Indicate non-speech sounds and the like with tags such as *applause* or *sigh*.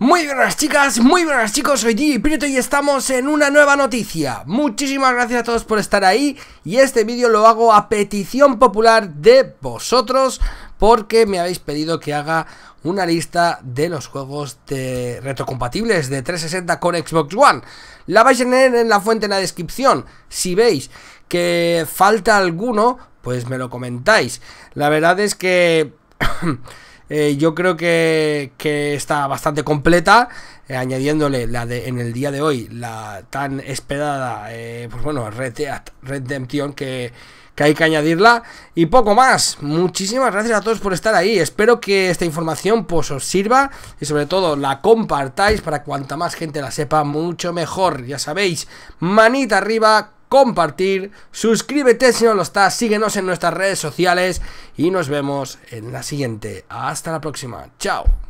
Muy buenas chicas, muy buenas chicos, soy DJ Pirito y estamos en una nueva noticia Muchísimas gracias a todos por estar ahí y este vídeo lo hago a petición popular de vosotros Porque me habéis pedido que haga una lista de los juegos de retrocompatibles de 360 con Xbox One La vais a tener en la fuente en la descripción Si veis que falta alguno, pues me lo comentáis La verdad es que... *clears throat* Eh, yo creo que, está bastante completa, eh, añadiéndole la de en el día de hoy, la tan esperada, eh, pues bueno, Red Redemption que, hay que añadirla y poco más. Muchísimas gracias a todos por estar ahí. Espero que esta información pues, os sirva y sobre todo la compartáis para cuanta más gente la sepa mucho mejor. Ya sabéis, manita arriba, compartir, suscríbete si no lo estás, síguenos en nuestras redes sociales y nos vemos en la siguiente. Hasta la próxima. Chao.